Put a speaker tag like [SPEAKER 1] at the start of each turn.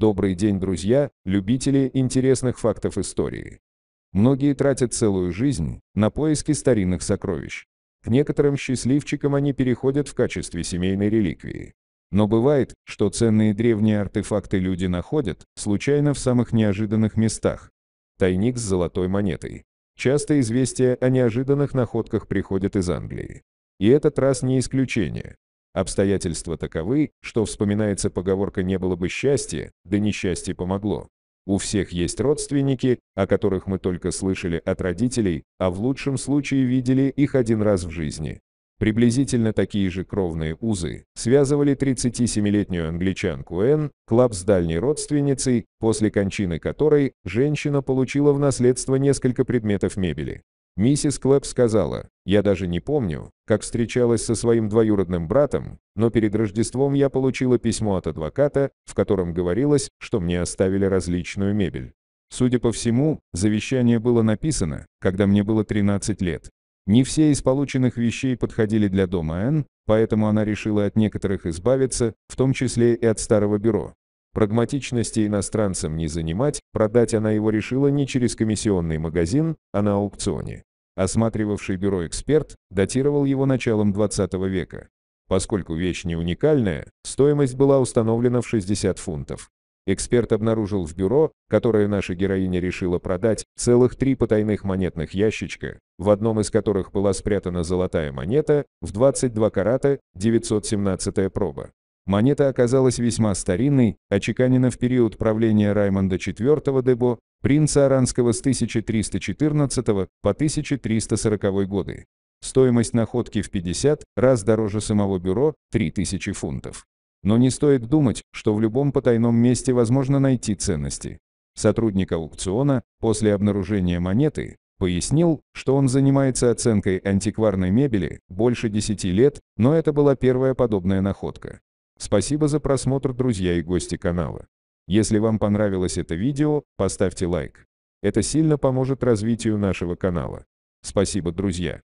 [SPEAKER 1] Добрый день, друзья, любители интересных фактов истории. Многие тратят целую жизнь на поиски старинных сокровищ. К некоторым счастливчикам они переходят в качестве семейной реликвии. Но бывает, что ценные древние артефакты люди находят, случайно в самых неожиданных местах. Тайник с золотой монетой. Часто известия о неожиданных находках приходят из Англии. И этот раз не исключение. Обстоятельства таковы, что вспоминается поговорка «не было бы счастья», да несчастье помогло. У всех есть родственники, о которых мы только слышали от родителей, а в лучшем случае видели их один раз в жизни. Приблизительно такие же кровные узы связывали 37-летнюю англичанку Энн Клаб с дальней родственницей, после кончины которой женщина получила в наследство несколько предметов мебели. Миссис Клэп сказала, «Я даже не помню, как встречалась со своим двоюродным братом, но перед Рождеством я получила письмо от адвоката, в котором говорилось, что мне оставили различную мебель. Судя по всему, завещание было написано, когда мне было 13 лет. Не все из полученных вещей подходили для дома Н, поэтому она решила от некоторых избавиться, в том числе и от старого бюро. Прагматичности иностранцам не занимать, продать она его решила не через комиссионный магазин, а на аукционе осматривавший бюро эксперт, датировал его началом 20 века. Поскольку вещь не уникальная, стоимость была установлена в 60 фунтов. Эксперт обнаружил в бюро, которое наша героиня решила продать, целых три потайных монетных ящичка, в одном из которых была спрятана золотая монета, в 22 карата, 917 проба. Монета оказалась весьма старинной, очеканена в период правления Раймонда IV Дебо, принца Аранского с 1314 по 1340 годы. Стоимость находки в 50 раз дороже самого бюро – 3000 фунтов. Но не стоит думать, что в любом потайном месте возможно найти ценности. Сотрудник аукциона, после обнаружения монеты, пояснил, что он занимается оценкой антикварной мебели больше 10 лет, но это была первая подобная находка. Спасибо за просмотр, друзья и гости канала. Если вам понравилось это видео, поставьте лайк. Это сильно поможет развитию нашего канала. Спасибо, друзья.